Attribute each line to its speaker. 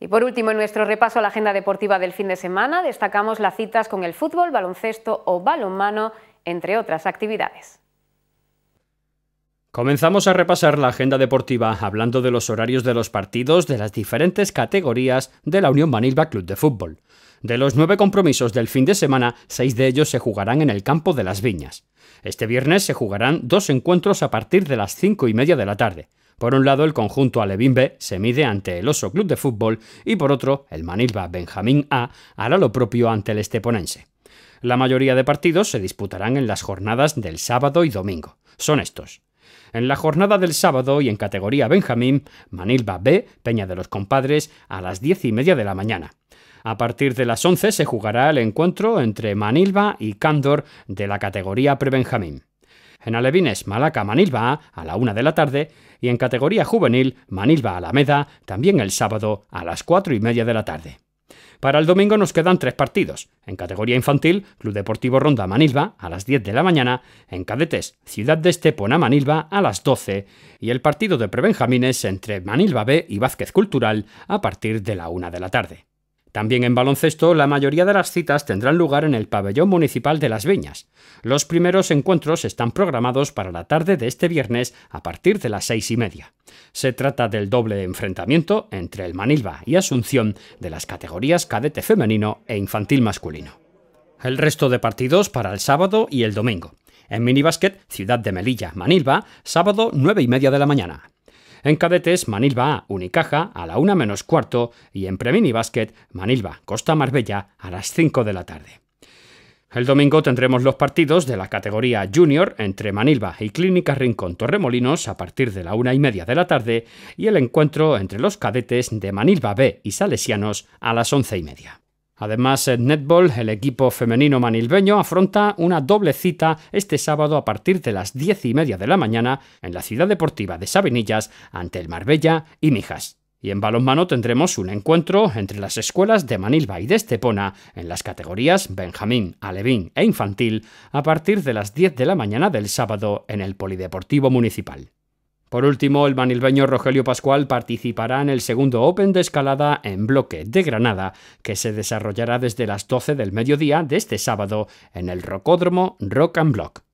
Speaker 1: Y por último, en nuestro repaso a la agenda deportiva del fin de semana, destacamos las citas con el fútbol, baloncesto o balonmano, entre otras actividades. Comenzamos a repasar la agenda deportiva hablando de los horarios de los partidos de las diferentes categorías de la Unión Manilva Club de Fútbol. De los nueve compromisos del fin de semana, seis de ellos se jugarán en el campo de las Viñas. Este viernes se jugarán dos encuentros a partir de las cinco y media de la tarde. Por un lado, el conjunto B se mide ante el Oso Club de Fútbol y por otro, el Manilva Benjamín A hará lo propio ante el Esteponense. La mayoría de partidos se disputarán en las jornadas del sábado y domingo. Son estos. En la jornada del sábado y en categoría Benjamín, Manilva B, Peña de los Compadres, a las diez y media de la mañana. A partir de las 11 se jugará el encuentro entre Manilva y Cándor de la categoría Prebenjamín. En alevines Malaca Manilba a la una de la tarde y en categoría juvenil Manilva Alameda también el sábado a las cuatro y media de la tarde. Para el domingo nos quedan tres partidos. En categoría infantil, Club Deportivo Ronda Manilva a las 10 de la mañana, en cadetes Ciudad de Estepona Manilva a las 12 y el partido de prebenjamines entre Manilva B y Vázquez Cultural a partir de la una de la tarde. También en baloncesto, la mayoría de las citas tendrán lugar en el pabellón municipal de Las Viñas. Los primeros encuentros están programados para la tarde de este viernes a partir de las seis y media. Se trata del doble enfrentamiento entre el Manilva y Asunción de las categorías cadete femenino e infantil masculino. El resto de partidos para el sábado y el domingo. En minibásquet, Ciudad de Melilla, Manilva, sábado 9 y media de la mañana. En cadetes, Manilva A, Unicaja, a la 1 menos cuarto y en Premini Basket, Manilva, Costa Marbella, a las 5 de la tarde. El domingo tendremos los partidos de la categoría Junior entre Manilva y Clínica Rincón Torremolinos a partir de la una y media de la tarde y el encuentro entre los cadetes de Manilva B y Salesianos a las once y media. Además, en netball, el equipo femenino manilbeño afronta una doble cita este sábado a partir de las diez y media de la mañana en la ciudad deportiva de Sabinillas ante el Marbella y Mijas. Y en balonmano tendremos un encuentro entre las escuelas de Manilva y de Estepona en las categorías Benjamín, Alevín e Infantil a partir de las 10 de la mañana del sábado en el Polideportivo Municipal. Por último, el manilbeño Rogelio Pascual participará en el segundo Open de escalada en bloque de Granada, que se desarrollará desde las 12 del mediodía de este sábado en el Rocódromo Rock and Block.